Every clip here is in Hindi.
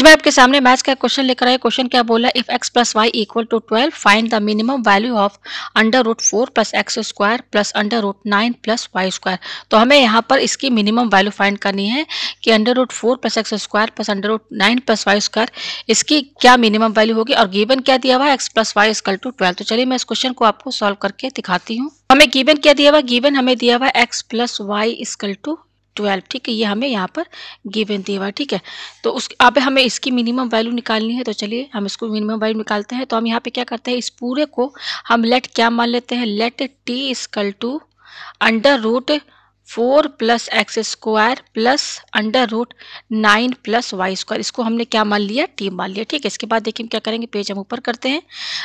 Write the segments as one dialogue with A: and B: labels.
A: आज मैं आपके सामने मैथ्स का क्वेश्चन लेकर आया क्वेश्चन क्या बोला if x plus y equal to twelve find the minimum value of under root four plus x square plus under root nine plus y square तो हमें यहाँ पर इसकी मिनिमम वैल्यू फाइंड करनी है कि under root four plus x square plus under root nine plus y square इसकी क्या मिनिमम वैल्यू होगी और गिवन क्या दिया हुआ है x plus y equal to twelve तो चलिए मैं इस क्वेश्चन को आपको सॉल्व करके दिखाती हूँ हमें गिवन क्या दिया हुआ गिवन हमें दिया हुआ x plus y equal to twelve ठीक है ये हमें यहाँ पर गिवन दिया हुआ ठीक है तो उस अब हमें इसकी मिनिमम वैल्यू निकालनी है तो चलिए हम इसको मिनिमम वैल्यू निकालते हैं तो हम यहाँ पे क्या करते हैं इस पूरे को हम लेट क्या मान लेते हैं let t equal to under root four plus x square plus under root nine plus y square इसको हमने क्या मान लिया टी मान लिया ठीक है इसके बाद देखिए हम क्या करेंगे पेज हम ऊपर करते हैं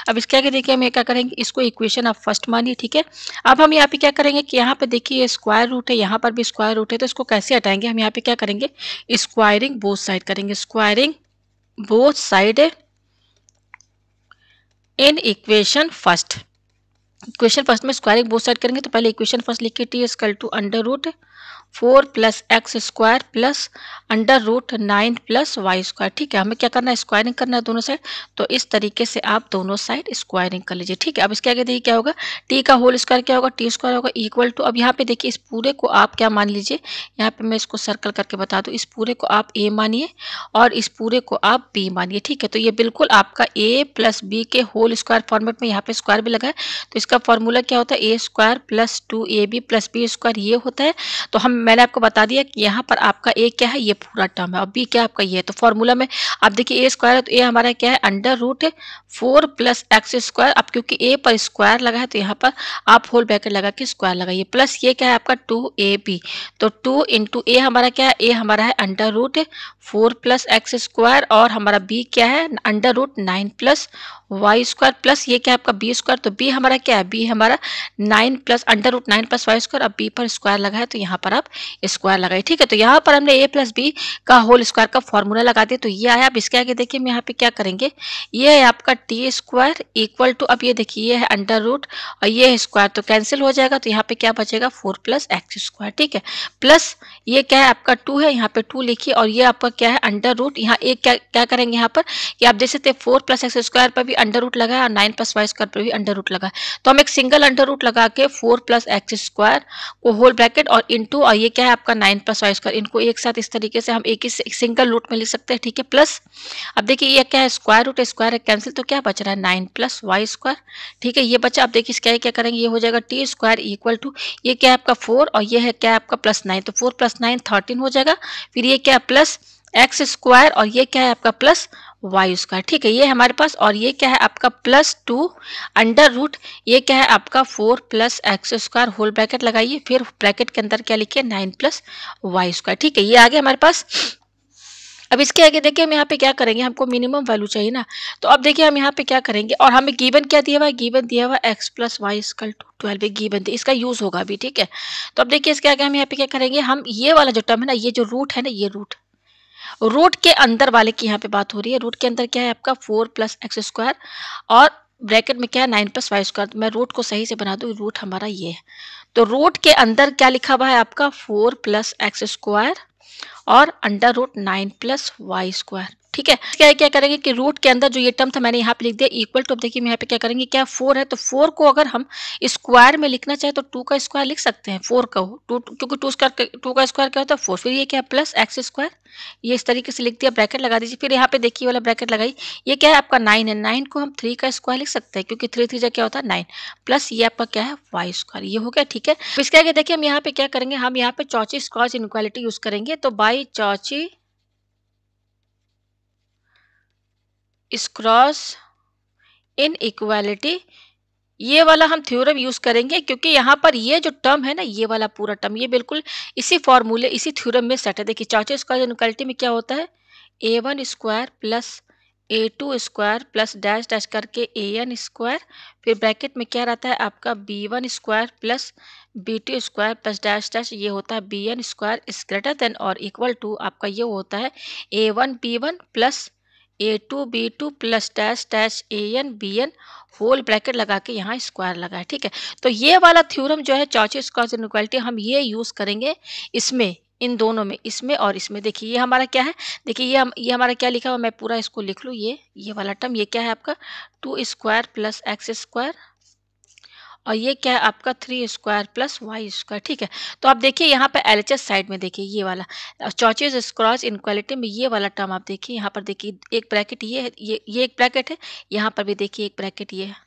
A: अब इसके आगे देखिए हम ये क्या करेंगे इसको इक्वेशन आप फर्स्ट मानिए ठीक है अब हम यहाँ पे क्या करेंगे कि यहाँ पे देखिए ये स्क्वायर रूट है यहाँ पर भी स्क्वायर रूट है तो इसको कैसे हटाएंगे हम यहाँ पे क्या करेंगे स्क्वायरिंग बोथ साइड करेंगे squaring both side in equation first question first में स्क्वायरिंग बोथ साइड करेंगे तो पहले इक्वेशन फर्स्ट लिखिए t equal to under root four plus x square plus under root nine plus y square ठीक है हमें क्या करना है स्क्वायरिंग करना है दोनों साइड तो इस तरीके से आप दोनों साइड स्क्वायरिंग कर लीजिए ठीक है अब इसके आगे देखिए क्या होगा टी का होल स्क्वायर क्या होगा टी स्क्वायर होगा इक्वल टू अब यहाँ पे देखिए इस पूरे को आप क्या मान लीजिए यहाँ पे मैं इसको सर्कल करके बता दूँ इस पूरे को आप ए मानिए और इस पूरे को आप बी मानिए ठीक है तो ये बिल्कुल आपका ए प्लस बी के होल स्क्वायर फॉर्मेट में यहाँ पे स्क्वायर भी लगा है तो इसका फॉर्मूला क्या होता है a square plus two a b plus b square ये होता है तो हम मैंने आपको बता दिया कि यहाँ पर आपका ए क्या है ये पूरा टर्म है और बी क्या आपका ये है तो फॉर्मूला में आप देखिए ए स्क्वायर है तो ए हमारा क्या है under root four plus x square अब क्योंकि ए पर स्क्वायर लगा है तो यहाँ पर आप होल बैकर लगा के स्क्वायर लगाइए प्लस ये क्या है आपका टू ए बी तो टू इंटू ए हमारा क्या है ए हमारा है under root four plus x square और हमारा बी क्या है under root nine plus y square plus ये क्या है आपका बी स्क्वायर तो बी हमारा क्या है बी हमारा nine plus under root nine plus y square अब बी पर स्क्वायर लगा है तो यहाँ पर आप स्क्वायर लगाए ठीक है तो यहाँ पर हमने ए प्लस बी का होल स्क्वायर का फॉर्मूला लगा दिया तो ये आया आप इसके आगे देखिए हम यहाँ पे क्या करेंगे ये है आपका टी स्क्वायर इक्वल टू अब ये देखिए ये है अंडर रूट और ये है स्क्वायर तो कैंसिल हो जाएगा तो यहाँ पे क्या बचेगा फोर प्लस एक्स स्क्वायर ठीक है प्लस ये क्या है आपका टू है यहाँ पे टू लिखिए और ये आपका क्या है अंडर रूट यहाँ एक क्या क्या करेंगे यहाँ पर कि आप देख सकते हैं फोर प्लस एक्स स्क्वायर पर भी भी अंडर रूट लगा है और नाइन प्लस वाई स्क्वायर पर भी अंडर रूट लगा है तो हम एक सिंगल अंडर रूट लगा के फोर प्लस एक्स स्क्वायर को होल ब्रैकेट और इंटू और ये क्या है आपका नाइन प्लस वाई स्क्वायर इनको एक साथ इस तरीके से हम एक ही सिंगल रूट में लिख सकते हैं ठीक है प्लस अब देखिए ये क्या है स्क्वायर रूट स्क्वायर है कैंसिल तो क्या बच रहा है नाइन प्लस वाई स्क्वायर ठीक है ये बच्चा आप देखिए इसका क्या करेंगे ये हो जाएगा टी स्क्वायर इक्वल टू ये क्या है आपका फोर और ये है क्या है आपका प्लस नाइन तो फोर प्लस नाइन थर्टीन हो जाएगा फिर ये क्या है प्लस एक्स स्क्वायर और ये क्या है आपका प्लस वाई स्क्वायर ठीक है ये हमारे पास और ये क्या है आपका प्लस टू अंडर रूट ये क्या है आपका four plus x square whole bracket लगाइए फिर ब्रैकेट के अंदर क्या लिखिए नाइन प्लस वाई स्क्वायर ठीक है ये आगे हमारे पास अब इसके आगे देखिए हम यहाँ पे क्या करेंगे हमको मिनिमम वैल्यू चाहिए ना तो अब देखिए हम यहाँ पे क्या करेंगे और हमें गिवन क्या दिया हुआ है गिवन दिया हुआ x plus y equal to twelve given दिया इसका यूज़ होगा अभी ठीक है तो अब देखिए इसके आगे हम यहाँ पे क्या करेंगे हम ये वाला जो टर्म है ना ये जो रूट है ना ये रूट रूट के अंदर वाले की यहाँ पे बात हो रही है रूट के अंदर क्या है आपका फोर प्लस एक्स स्क्वायर और ब्रैकेट में क्या है नाइन प्लस वाई स्क्वायर मैं रूट को सही से बना दू रूट हमारा ये है तो रूट के अंदर क्या लिखा हुआ है आपका फोर प्लस एक्स स्क्वायर और under root nine plus y square ठीक है क्या क्या करेंगे कि रूट के अंदर जो ये टर्म था मैंने यहाँ पे लिख दिया इक्वल टू अब देखिए यहाँ पे क्या करेंगे क्या फोर है तो फोर को अगर हम स्क्वायर में लिखना चाहे तो टू का स्क्वायर लिख सकते हैं फोर का टू क्योंकि टू स्क्वायर टू का स्क्वायर क्या होता है फोर फिर ये क्या प्लस एक्स स्क्वायर ये इस तरीके से लिख दिया ब्रैकेट लगा दीजिए फिर यहाँ पे देखिए वाला ब्रैकेट लगाई ये क्या है आपका नाइन है नाइन को हम थ्री का स्क्वायर लिख सकते हैं क्योंकि थ्री थ्री क्या होता है नाइन प्लस ये आपका क्या है वाई स्क्वायर ये हो गया ठीक है इसके आगे देखिए हम यहाँ पे क्या करेंगे हम यहाँ पे चौची स्कॉच इनक्वालिटी यूज करेंगे तो बाई चौची स्क्रॉस इन इक्वालिटी ये वाला हम थ्योरम यूज़ करेंगे क्योंकि यहाँ पर ये जो टर्म है ना ये वाला पूरा टर्म ये बिल्कुल इसी फॉर्मूले इसी थ्योरम में सेट है देखिए चाचे स्क्वायर इनक्वालिटी में क्या होता है a one square plus a two square plus dash dash करके ए एन स्क्वायर फिर ब्रैकेट में क्या रहता है आपका b one square plus b two square plus dash dash ये होता है b n square is greater than और इक्वल टू आपका ये होता है a one b one plus a two b two plus dash dash a n b n whole bracket लगा के यहाँ स्क्वायर लगा है ठीक है तो ये वाला थ्योरम जो है चौचे स्क्वायर इनक्वालिटी हम ये यूज़ करेंगे इसमें इन दोनों में इसमें और इसमें देखिए ये हमारा क्या है देखिए ये हम ये हमारा क्या लिखा हुआ मैं पूरा इसको लिख लूँ ये ये वाला टर्म ये क्या है आपका two square plus x square और ये क्या है आपका three square plus y square ठीक है तो आप देखिए यहाँ पर एल साइड में देखिए ये वाला चौचेज स्क्रॉच इनक्वालिटी में ये वाला टर्म आप देखिए यहाँ पर देखिए एक ब्रैकेट ये है ये ये एक ब्रैकेट है यहाँ पर भी देखिए एक ब्रैकेट ये है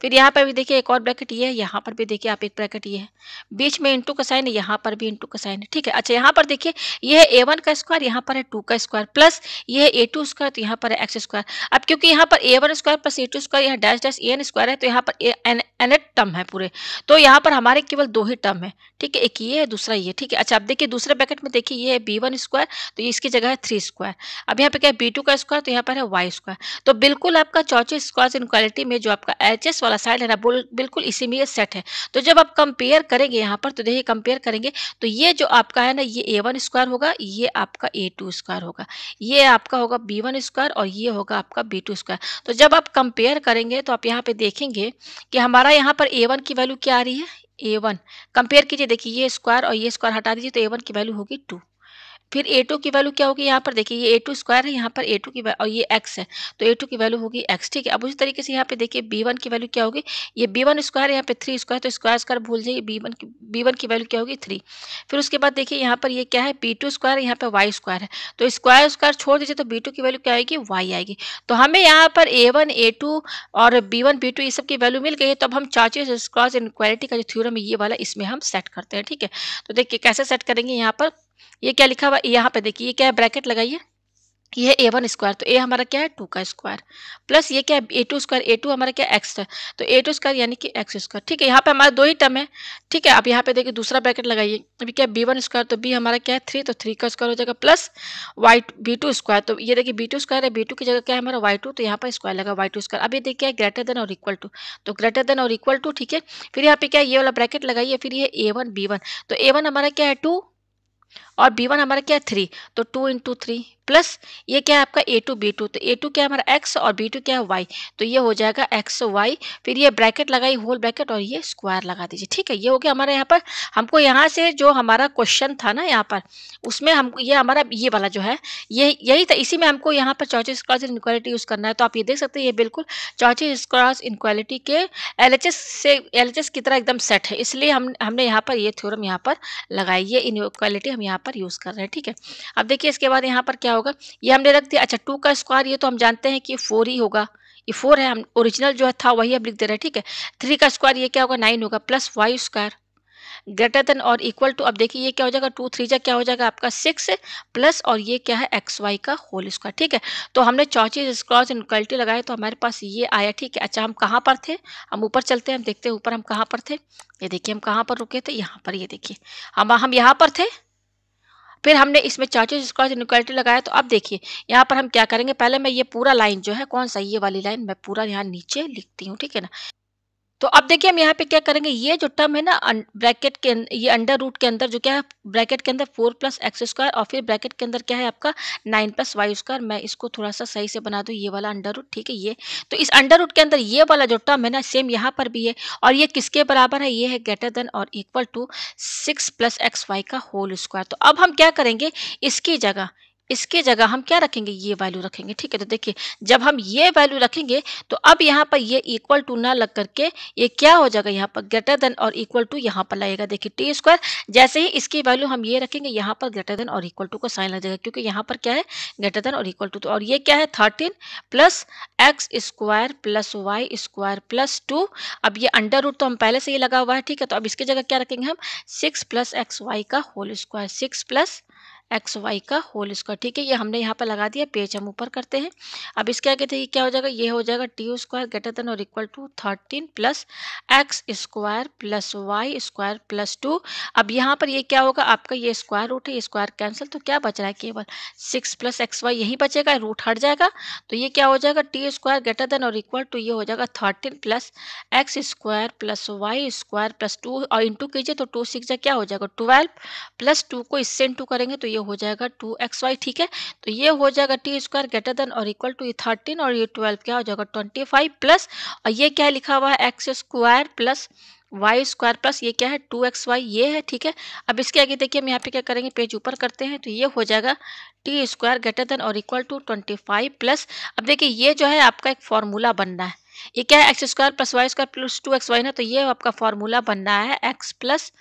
A: फिर यहाँ पर भी देखिए एक और ब्रैकेट ये है यहाँ पर भी देखिए आप एक ब्रैकेट ये है बीच में इंटू का साइन है यहाँ पर भी इंटू का साइन है ठीक है अच्छा यहाँ पर देखिए ये है ए वन का स्क्वायर यहाँ पर है टू का स्क्वायर प्लस ये है ए टू स्क्वायर तो यहाँ पर है एक्स स्क्वायर अब क्योंकि यहाँ पर a one square plus a two square यहाँ dash dash a n square है तो यहाँ पर एन एट टर्म है पूरे तो यहाँ पर हमारे केवल दो ही टर्म है ठीक है एक ये है दूसरा ये ठीक है अच्छा अब देखिए दूसरे ब्रैकेट में देखिए ये है बी वन स्क्वायर तो इसकी जगह है थ्री स्क्वायर अब यहाँ पर क्या है बी टू का स्क्वायर तो यहाँ पर है वाई स्क्वायर तो बिल्कुल आपका चौचे स्क्वायर क्वालिटी में जो आपका एच एस वाला वाला साइड है ना बिल्कुल इसी में ये सेट है तो जब आप कंपेयर करेंगे यहाँ पर तो देखिए कंपेयर करेंगे तो ये जो आपका है ना ये ए वन स्क्वायर होगा ये आपका ए टू स्क्वायर होगा ये आपका होगा बी वन स्क्वायर और ये होगा आपका बी टू स्क्वायर तो जब आप कंपेयर करेंगे तो आप यहाँ पे देखेंगे कि हमारा यहाँ पर ए वन की वैल्यू क्या आ रही है ए वन कंपेयर कीजिए देखिए ये स्क्वायर और ये स्क्वायर हटा दीजिए तो ए वन की वैल्यू होगी टू फिर ए टू की वैल्यू क्या होगी यहाँ पर देखिए ये ए टू स्क्वायर है यहाँ पर ए टू की और ये एक्स है तो ए टू की वैल्यू होगी एक्स ठीक है अब उसी तरीके से यहाँ पे देखिए बी वन की वैल्यू क्या होगी ये बी वन स्क्वायर यहाँ पे थ्री स्क्वायर तो स्क्वायर स्क्वायर भूल जाइए बी वन की बी वन की वैल्यू क्या होगी थ्री फिर उसके बाद देखिए यहाँ पर ये क्या है बी टू स्क्वायर यहाँ पर वाई स्क्वायर है तो स्क्वायर स्क्वायर छोड़ दीजिए तो बी टू की वैल्यू क्या आएगी वाई आएगी तो हमें यहाँ पर ए वन ए टू और बी वन बी टू ये सब की वैल्यू मिल गई है तो अब हम चार्जेस इन इनक्वालिटी का जो थ्योरम है ये वाला इसमें हम सेट करते हैं ठीक है तो देखिए कैसे सेट करेंगे यहाँ पर ये क्या लिखा हुआ यहाँ पे देखिए ये क्या है ब्रैकेट लगाइए ये ए वन स्क्वायर तो ए हमारा क्या है टू का स्क्वायर प्लस ये क्या है a two square a two हमारा क्या एक्स है तो ए टू स्क्वायर यानी कि एक्स स्क्वायर ठीक है यहाँ पे हमारे दो ही टर्म है ठीक है अब यहाँ पे देखिए दूसरा ब्रैकेट लगाइए अभी क्या बी वन स्क्वायर तो बी हमारा क्या है थ्री तो थ्री का स्क्वायर हो जाएगा plus y b two square तो ये देखिए बी टू स्क्वायर है बी टू की जगह क्या है हमारा वाई टू तो यहाँ पर स्क्वायर लगा वाई टू स्क्वायर अब ये देखिए ग्रेटर देन और इक्वल टू तो ग्रेटर देन और इक्वल टू ठीक है फिर यहाँ पे क्या ये वाला ब्रैकेट लगाइए फिर ये ए वन बी वन तो ए वन हमारा क्या है टू और बी वन हमारा क्या है थ्री तो टू इंटू थ्री प्लस ये क्या है आपका ए टू बी टू तो ए टू क्या हमारा एक्स और बी टू क्या है वाई तो ये हो जाएगा एक्स वाई फिर ये ब्रैकेट लगाई होल ब्रैकेट और ये स्क्वायर लगा दीजिए ठीक है ये हो गया हमारे यहाँ पर हमको यहाँ से जो हमारा क्वेश्चन था ना यहाँ पर उसमें हमको ये हमारा ये वाला जो है ये यही था इसी में हमको यहाँ पर चॉइस क्रॉस इनक्वालिटी यूज़ करना है तो आप ये देख सकते हैं ये बिल्कुल चॉइस क्रॉस इनक्वालिटी के एल से एल की तरह एकदम सेट है इसलिए हम हमने यहाँ पर ये थ्योरम यहाँ पर लगाई ये इनक्वालिटी हम यहाँ पर यूज़ कर रहे हैं ठीक है अब देखिए इसके बाद यहाँ पर क्या क्या होगा ये हमने रख दिया अच्छा टू का स्क्वायर ये तो हम जानते हैं कि फोर ही होगा ये फोर है हम ओरिजिनल जो है था वही अब लिख दे रहे हैं ठीक है थ्री का स्क्वायर ये क्या होगा नाइन होगा plus y square greater than और इक्वल टू अब देखिए ये क्या हो जाएगा टू थ्री जा क्या हो जाएगा आपका सिक्स प्लस और ये क्या है एक्स वाई का होल स्क्वायर ठीक है तो हमने चौची स्क्रॉस इन क्वालिटी लगाए तो हमारे पास ये आया ठीक है अच्छा हम कहाँ पर थे हम ऊपर चलते हैं हम देखते हैं ऊपर हम कहाँ पर थे ये देखिए हम कहाँ पर रुके थे यहाँ पर ये देखिए हम हम यहाँ पर थे फिर हमने इसमें चार्जेस स्क्वायर इनक्वालिटी लगाया तो अब देखिए यहाँ पर हम क्या करेंगे पहले मैं ये पूरा लाइन जो है कौन सा ये वाली लाइन मैं पूरा यहाँ नीचे लिखती हूँ ठीक है ना तो अब देखिए हम यहाँ पे क्या करेंगे ये जो टर्म है ना ब्रैकेट के अं, ये अंडर रूट के अंदर जो क्या है ब्रैकेट के अंदर फोर प्लस एक्स स्क्वायर और फिर ब्रैकेट के अंदर क्या है आपका नाइन प्लस वाई स्क्वायर मैं इसको थोड़ा सा सही से बना दूँ ये वाला अंडर रूट ठीक है ये तो इस अंडर रूट के अंदर ये वाला जो टर्म है ना सेम यहाँ पर भी है और ये किसके बराबर है ये है ग्रेटर देन और equal to six plus x y का होल स्क्वायर तो अब हम क्या करेंगे इसकी जगह इसके जगह हम क्या रखेंगे ये वैल्यू रखेंगे ठीक है तो देखिए जब हम ये वैल्यू रखेंगे तो अब यहाँ पर ये इक्वल टू ना लग करके ये क्या हो जाएगा यहाँ पर ग्रेटर देन और इक्वल टू यहाँ पर लगेगा देखिए टी स्क्वायर जैसे ही इसकी वैल्यू हम ये रखेंगे यहाँ पर ग्रेटर देन और इक्वल टू का साइन लग जाएगा क्योंकि यहाँ पर क्या है ग्रेटर देन और इक्वल टू तो और ये क्या है thirteen plus x square plus y square plus two अब ये अंडर रूट तो हम पहले से ही लगा हुआ है ठीक है तो अब इसकी जगह क्या रखेंगे हम सिक्स प्लस एक्स वाई का whole square six plus x y का होल स्क्वायर ठीक है ये हमने यहाँ पर लगा दिया पेज हम ऊपर करते हैं अब इसके आगे देखिए क्या हो जाएगा ये हो जाएगा टी स्क्वायर ग्रेटर देन और equal to thirteen plus x square plus y square plus two अब यहाँ पर ये क्या होगा आपका ये स्क्वायर रूट है स्क्वायर कैंसिल तो क्या बच रहा है केवल सिक्स प्लस एक्स वाई यही बचेगा रूट हट जाएगा तो ये क्या हो जाएगा टी स्क्वायर ग्रेटर देन और इक्वल टू ये हो जाएगा thirteen plus x square plus y square plus two और इंटू कीजिए तो टू सिक्स क्या हो जाएगा ट्वेल्व प्लस टू को इससे इंटू करेंगे तो ये हो जाएगा टू एक्स वाई ठीक है तो ये हो जाएगा टी स्क्वायर ग्रेटर देन और इक्वल टू ये थर्टीन और ये ट्वेल्व क्या हो जाएगा ट्वेंटी फाइव प्लस और ये क्या लिखा हुआ है x square plus y square plus ये क्या है टू एक्स वाई ये है ठीक है अब इसके आगे देखिए हम यहाँ पे क्या करेंगे पेज ऊपर करते हैं तो ये हो जाएगा टी स्क्वायर ग्रेटर देन और equal to twenty five plus अब देखिए ये जो है आपका एक फॉर्मूला बनना है ये क्या है x square plus y square plus two x y ना तो ये आपका फॉर्मूला बन रहा है एक्स प्लस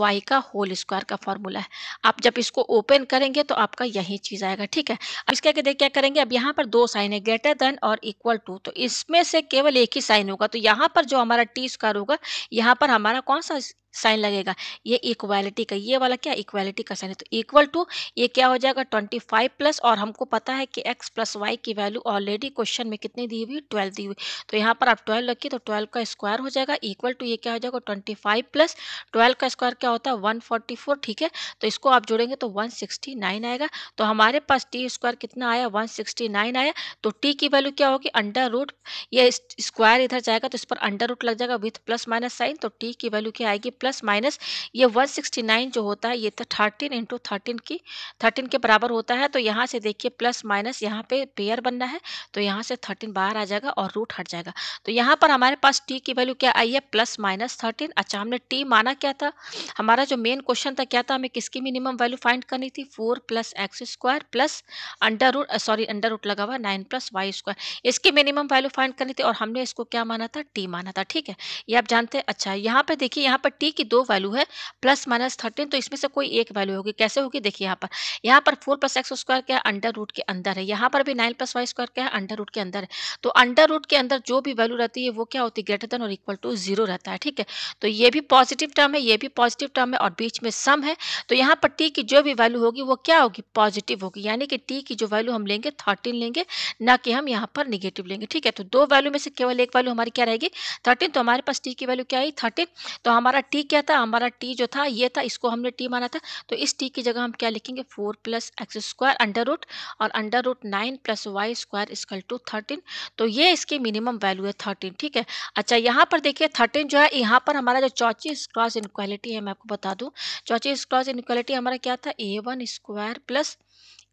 A: वाई का होल स्क्वायर का फॉर्मूला है आप जब इसको ओपन करेंगे तो आपका यही चीज़ आएगा ठीक है अब इसके आगे देख क्या करेंगे अब यहाँ पर दो साइन है ग्रेटर देन और इक्वल टू तो इसमें से केवल एक ही साइन होगा तो यहाँ पर जो हमारा टी स्क्वायर होगा यहाँ पर हमारा कौन सा साइन लगेगा ये इक्वालिटी का ये वाला क्या इक्वालिटी का साइन है तो इक्वल टू ये क्या हो जाएगा ट्वेंटी फाइव प्लस और हमको पता है कि एक्स प्लस वाई की वैल्यू ऑलरेडी क्वेश्चन में कितनी दी हुई ट्वेल्व दी हुई तो यहाँ पर आप ट्वेल्व रखिए तो ट्वेल्व का स्क्वायर हो जाएगा इक्वल टू ये क्या हो जाएगा ट्वेंटी फाइव प्लस ट्वेल्व का स्क्वायर क्या होता है वन फोर्टी फोर ठीक है तो इसको आप जोड़ेंगे तो वन सिक्सटी नाइन आएगा तो हमारे पास टी स्क्वायर कितना आया वन सिक्सटी नाइन आया तो टी की वैल्यू क्या होगी अंडर रूट ये स्क्वायर इधर जाएगा तो इस पर अंडर रूट लग जाएगा विथ प्लस माइनस साइन तो टी की वैल्यू क्या आएगी प्लस माइनस ये 169 जो होता है ये तो 13 इंटू थर्टीन की 13 के बराबर होता है तो यहाँ से देखिए प्लस माइनस यहाँ पे पेयर बनना है तो यहाँ से 13 बाहर आ जाएगा और रूट हट जाएगा तो यहाँ पर हमारे पास टी की वैल्यू क्या आई है प्लस माइनस थर्टीन अच्छा हमने टी माना क्या था हमारा जो मेन क्वेश्चन था क्या था हमें किसकी मिनिमम वैल्यू फाइंड करनी थी four plus x square plus under root sorry under root लगा हुआ नाइन प्लस वाई स्क्वायर इसकी मिनिमम वैल्यू फाइंड करनी थी और हमने इसको क्या माना था टी माना था ठीक है ये आप जानते हैं अच्छा यहाँ पे देखिए यहाँ पर टी थी की दो वैल्यू है प्लस माइनस थर्टीन तो इसमें से कोई एक वैल्यू होगी कैसे होगी देखिए यहाँ पर यहाँ पर फोर प्लस एक्स स्क्वायर क्या है अंडर रूट के अंदर है यहाँ पर भी नाइन प्लस वाई स्क्वायर क्या है अंडर रूट के अंदर है तो अंडर रूट के अंदर जो भी वैल्यू रहती है वो क्या होती है ग्रेटर देन और इक्वल टू जीरो रहता है ठीक है तो ये भी पॉजिटिव टर्म है ये भी पॉजिटिव टर्म है और बीच में सम है तो यहाँ पर टी की जो भी वैल्यू होगी वो क्या होगी पॉजिटिव होगी यानी कि टी की जो वैल्यू हम लेंगे थर्टीन लेंगे ना कि हम यहाँ पर निगेटिव लेंगे ठीक है तो दो वैल्यू में से केवल एक वैल्यू हमारी क्या रहेगी थर्टीन तो हमारे पास टी की वैल्यू क्या आई थर्टीन तो हमारा टी टी क्या था हमारा टी जो था ये था इसको हमने टी माना था तो इस टी की जगह हम क्या लिखेंगे four plus x square under root और under root nine plus y square equal to thirteen तो ये इसके मिनिमम वैल्यू है थर्टीन ठीक है अच्छा यहाँ पर देखिए थर्टीन जो है यहाँ पर हमारा जो चौची स्क्रॉस इनक्वालिटी है मैं आपको बता दूँ चौची स्क्रॉस इनक्वालिटी हमारा क्या था a one square plus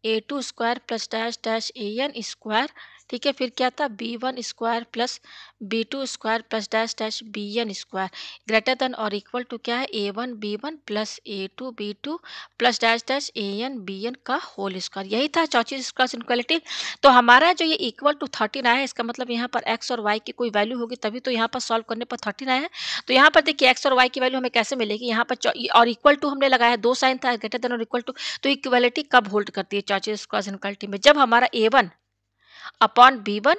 A: a two square plus dash dash a n square ठीक है फिर क्या था b one square plus b two square plus dash dash b n square greater than और इक्वल टू क्या है a one b one plus a two b two plus dash dash a n b n का होल स्क्वायर यही था चौथी स्क्वायर इनक्वालिटी तो हमारा जो ये इक्वल टू थर्टीन आया है इसका मतलब यहाँ पर एक्स और वाई की कोई वैल्यू होगी तभी तो यहाँ पर सॉल्व करने पर थर्टीन आया है तो यहाँ पर देखिए एक्स और वाई की वैल्यू हमें कैसे मिलेगी यहाँ पर और इक्वल टू हमने लगाया दो साइन था ग्रेटर देन और इक्वल टू तो इक्वलिटी कब होल्ड करती है चौथी स्क्वायर इनक्वालिटी में जब हमारा a one upon b1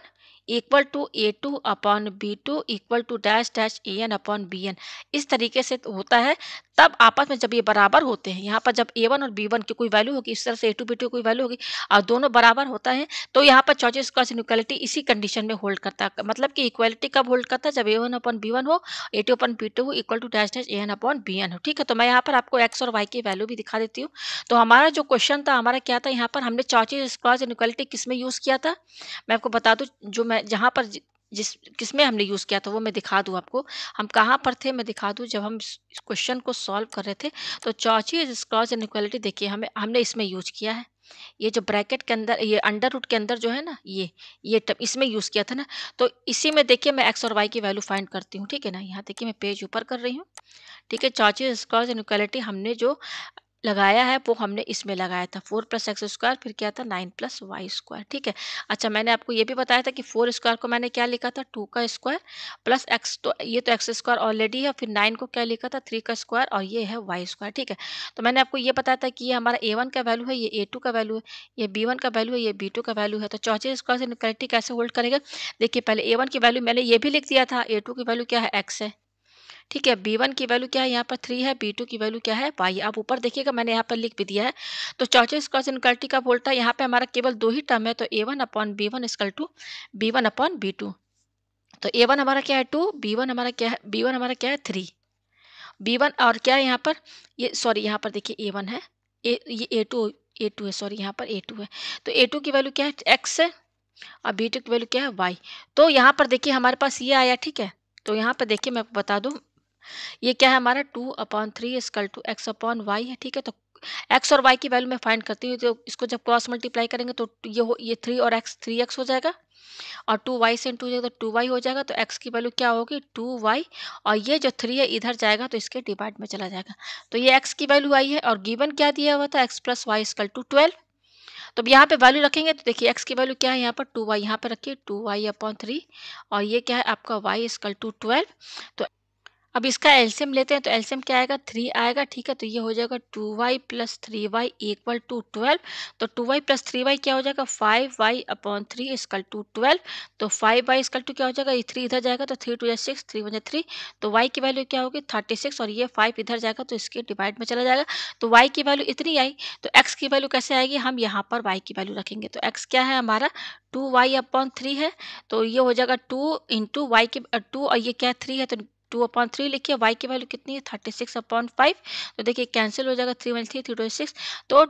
A: equal to a two upon b two equal to dash dash a n upon b n इस तरीके से तो होता है तब आपस में जब ये बराबर होते हैं यहाँ पर जब ए वन और बी वन की कोई वैल्यू होगी इस तरह से ए टू बी टू कोई वैल्यू होगी और दोनों बराबर होता है तो यहाँ पर चौचीस स्क्वायर इक्वालिटी इसी कंडीशन में होल्ड करता है मतलब कि इक्वालिटी कब होल्ड करता है जब a one upon b one हो a two upon b two हो equal to dash dash a n upon b n हो ठीक है तो मैं यहाँ पर आपको एक्स और वाई की वैल्यू भी दिखा देती हूँ तो हमारा जो क्वेश्चन था हमारा क्या था यहाँ पर हमने चौचीस स्क्वायर इक्वालिटी किस में यूज़ किया था मैं आपको बता दूँ जो मैं मैं जहाँ पर जिस किस में हमने यूज़ किया था वो मैं दिखा दूँ आपको हम कहाँ पर थे मैं दिखा दूँ जब हम इस क्वेश्चन को सॉल्व कर रहे थे तो Cauchy is cross and equality देखिए हमें हमने इसमें यूज किया है ये जो ब्रैकेट के अंदर ये अंडर रूट के अंदर जो है ना ये ये इसमें यूज़ किया था ना तो इसी में देखिए मैं एक्स और वाई की वैल्यू फाइंड करती हूँ ठीक है ना यहाँ देखिए मैं पेज ऊपर कर रही हूँ ठीक है चार्जेस स्कॉर्स एंड इक्वालिटी हमने जो लगाया है वो हमने इसमें लगाया था फोर प्लस एक्स स्क्वायर फिर क्या था नाइन प्लस वाई स्क्वायर ठीक है अच्छा मैंने आपको ये भी बताया था कि फोर स्क्वायर को मैंने क्या लिखा था टू का स्क्वायर प्लस एक्स तो ये तो एक्स स्क्वायर ऑलरेडी है फिर नाइन को क्या लिखा था थ्री का स्क्वायर और ये है वाई स्क्वायर ठीक है तो मैंने आपको ये बताया था कि ये हमारा ए वन का वैल्यू है ये ए टू का वैल्यू है ये बी वन का वैल्यू है ये बी टू का वैल्यू है तो चौथे स्क्वायर से कैसे होल्ड करेगा देखिए पहले ए वन की वैल्यू मैंने ये भी लिख दिया था ए टू की वैल्यू क्या है एक्स है ठीक है बी वन की वैल्यू क्या है यहाँ पर थ्री है बी टू की वैल्यू क्या है वाई आप ऊपर देखिएगा मैंने यहाँ पर लिख भी दिया है तो चौचेस क्रॉस इनकल्टी का बोलता है यहाँ पे हमारा केवल दो ही टर्म है तो a one upon b one equal to b one upon b two तो ए वन हमारा क्या है टू बी वन हमारा क्या है बी वन हमारा क्या है थ्री बी वन और क्या है यहाँ पर ये सॉरी यहाँ पर देखिए ए वन है ए ये ए टू ए टू है सॉरी यहाँ पर ए टू है तो ए टू की वैल्यू क्या है एक्स है और बी टू की वैल्यू क्या है वाई तो यहाँ पर देखिए हमारे पास ये आया ठीक है तो यहाँ पर देखिए मैं आपको बता दूँ ये क्या है हमारा two upon three equal to x upon y है ठीक है तो एक्स और वाई की वैल्यू मैं फाइंड करती हूँ तो इसको जब क्रॉस मल्टीप्लाई करेंगे तो ये हो ये थ्री और एक्स थ्री एक्स हो जाएगा और टू वाई से टू जाएगा तो टू वाई हो जाएगा तो एक्स की वैल्यू क्या होगी टू वाई और ये जो थ्री है इधर जाएगा तो इसके डिवाइड में चला जाएगा तो ये एक्स की वैल्यू आई है और गिवन क्या दिया हुआ था x plus y equal to twelve तो अब यहाँ पे वैल्यू रखेंगे तो देखिए एक्स की वैल्यू क्या है यहाँ पर टू वाई यहाँ पर रखिए टू वाई अपॉन थ्री और ये क्या है आपका वाई इसकल टू ट्वेल्व तो अब इसका एल्सियम लेते हैं तो एल्सियम क्या आएगा थ्री आएगा ठीक है तो ये हो जाएगा two y plus three y equal to twelve तो two y plus three y क्या हो जाएगा five y upon three equal to twelve तो फाइव वाई इसकल टू क्या हो जाएगा थ्री इधर जाएगा तो थ्री टू या सिक्स थ्री वन या थ्री तो वाई की वैल्यू क्या होगी थर्टी सिक्स और ये फाइव इधर जाएगा तो इसके डिवाइड में चला जाएगा तो वाई की वैल्यू इतनी आई तो एक्स की वैल्यू कैसे आएगी हम यहाँ पर वाई की वैल्यू रखेंगे तो एक्स क्या है हमारा टू वाई अपॉन थ्री है तो ये हो जाएगा टू इंटू वाई की टू और ये क्या थ्री है तो टू अपॉन थ्री लिखिए वाई की वैल्यू कितनी है थर्टी सिक्स अपॉन फाइव तो देखिए कैंसिल हो जाएगा three one three three two six तो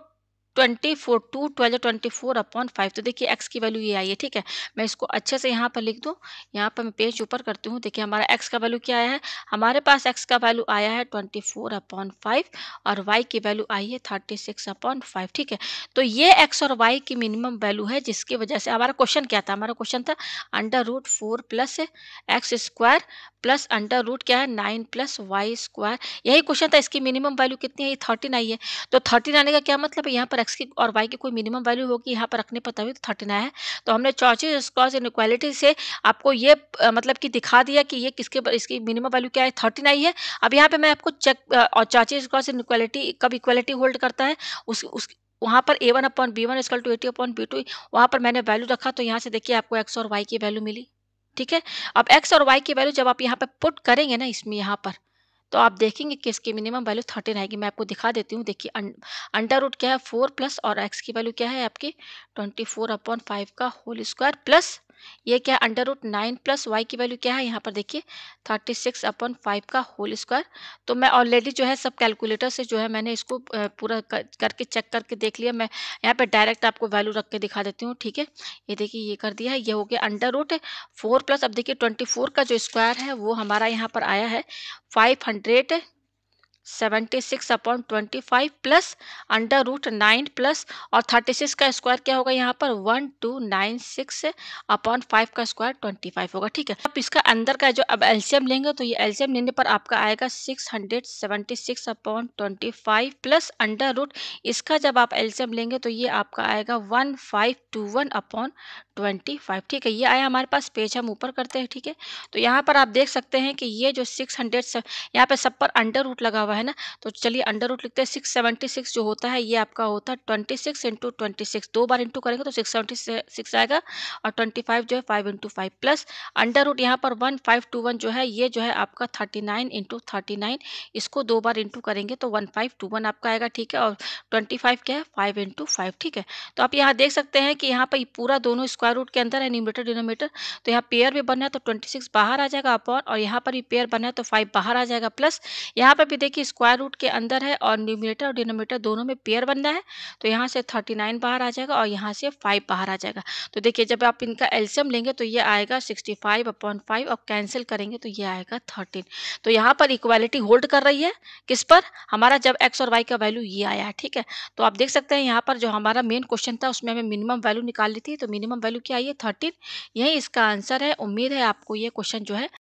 A: twenty four two twelve twenty four upon five तो देखिए एक्स की वैल्यू ये आई है ठीक है मैं इसको अच्छे से यहाँ पर लिख दूँ यहाँ पर मैं पेज ऊपर करती हूँ देखिए हमारा एक्स का वैल्यू क्या आया है हमारे पास एक्स का वैल्यू आया है ट्वेंटी फोर अपॉन फाइव और वाई की वैल्यू आई है थर्टी सिक्स अपॉन फाइव ठीक है तो ये एक्स और वाई की मिनिमम वैल्यू है जिसकी वजह से हमारा क्वेश्चन क्या था हमारा क्वेश्चन था under root four plus x square plus under root क्या है नाइन प्लस वाई स्क्वायर यही क्वेश्चन था इसकी मिनिमम वैल्यू कितनी है ये थर्टीन आई है तो थर्टीन आने का क्या मतलब है यहाँ पर एक्स की और वाई की कोई मिनिमम वैल्यू होगी यहाँ पर रखने पर तभी तो थर्टी है तो हमने चौचीज इन इक्वालिटी से आपको ये मतलब कि दिखा दिया कि ये किसके इसकी मिनिमम वैल्यू क्या है थर्टी है अब यहाँ पर मैं आपको चेक और चौचीज इन इक्वालिटी कब इक्वालिटी होल्ड करता है उस उस वहाँ पर a one upon b one equal to a two upon b two वहाँ पर मैंने वैल्यू रखा तो यहाँ से देखिए आपको एक्स और वाई की वैल्यू मिली ठीक है अब एक्स और वाई की वैल्यू जब आप यहाँ पर पुट करेंगे ना इसमें यहाँ पर तो आप देखेंगे कि इसकी मिनिमम वैल्यू थर्टीन आएगी मैं आपको दिखा देती हूँ देखिए अंडर रूट क्या है फोर प्लस और एक्स की वैल्यू क्या है आपकी ट्वेंटी फोर अपॉन फाइव का होल स्क्वायर प्लस ये क्या under root nine plus y की वैल्यू क्या है यहाँ पर देखिए थर्टी सिक्स अपन फाइव का होल स्क्वायर तो मैं ऑलरेडी जो है सब कैलकुलेटर से जो है मैंने इसको पूरा करके चेक करके देख लिया मैं यहाँ पर डायरेक्ट आपको वैल्यू रख के दिखा देती हूँ ठीक है ये देखिए ये कर दिया है ये हो गया अंडर रूट फोर प्लस अब देखिए ट्वेंटी फोर का जो स्क्वायर है वो हमारा यहाँ पर आया है five hundred seventy six upon twenty five plus under root nine plus और थर्टी सिक्स का स्क्वायर क्या होगा यहाँ पर one two nine six upon five का स्क्वायर ट्वेंटी फाइव होगा ठीक है अब इसका अंदर का जो अब एल्शियम लेंगे तो ये एल्शियम लेने पर आपका आएगा six hundred seventy six upon twenty five plus under root इसका जब आप एल्शियम लेंगे तो ये आपका आएगा one five two one upon twenty five ठीक है ये आया हमारे पास पेज हम ऊपर करते हैं ठीक है तो यहाँ पर आप देख सकते हैं कि ये जो सिक्स हंड्रेड यहाँ पर सब पर अंडर रूट लगा हुआ हुआ है ना तो चलिए अंडर रूट लिखते हैं सिक्स सेवेंटी सिक्स जो होता है ये आपका होता है twenty six into twenty six दो बार इंटू करेंगे तो सिक्स सेवेंटी सिक्स आएगा और ट्वेंटी फाइव जो है five into five plus under root यहाँ पर वन फाइव टू वन जो है ये जो है आपका thirty nine into thirty nine इसको दो बार इंटू करेंगे तो वन फाइव टू वन आपका आएगा ठीक है और ट्वेंटी फाइव क्या है फाइव इंटू फाइव ठीक है तो आप यहाँ देख सकते हैं कि यहाँ पर पूरा दोनों स्क्वायर रूट के अंदर है न्यूमीटर डिनोमीटर तो यहाँ पेयर भी बनना है तो ट्वेंटी सिक्स बाहर आ जाएगा अपॉन और यहाँ पर भी पेयर बनना है तो फाइव बाहर आ जाएगा प्लस यहाँ पर भी देखिए स्क्वायर रूट के अंदर है और न्यूमिनेटर और डिनोमीटर दोनों में पेयर बनना है तो यहाँ से थर्टी नाइन बाहर आ जाएगा और यहाँ से फाइव बाहर आ जाएगा तो देखिए जब आप इनका एल्सियम लेंगे तो ये आएगा सिक्सटी फाइव अपॉन फाइव और कैंसिल करेंगे तो ये आएगा थर्टीन तो यहाँ पर इक्वालिटी होल्ड कर रही है किस पर हमारा जब एक्स और वाई का वैल्यू ये आया ठीक है तो आप देख सकते हैं यहाँ पर जो हमारा मेन क्वेश्चन था उसमें हमें मिनिमम वैल्यू निकाल ली थी तो मिनिमम वैल्यू क्या आई है थर्टीन यही इसका आंसर है उम्मीद है आपको ये क्वेश्चन जो है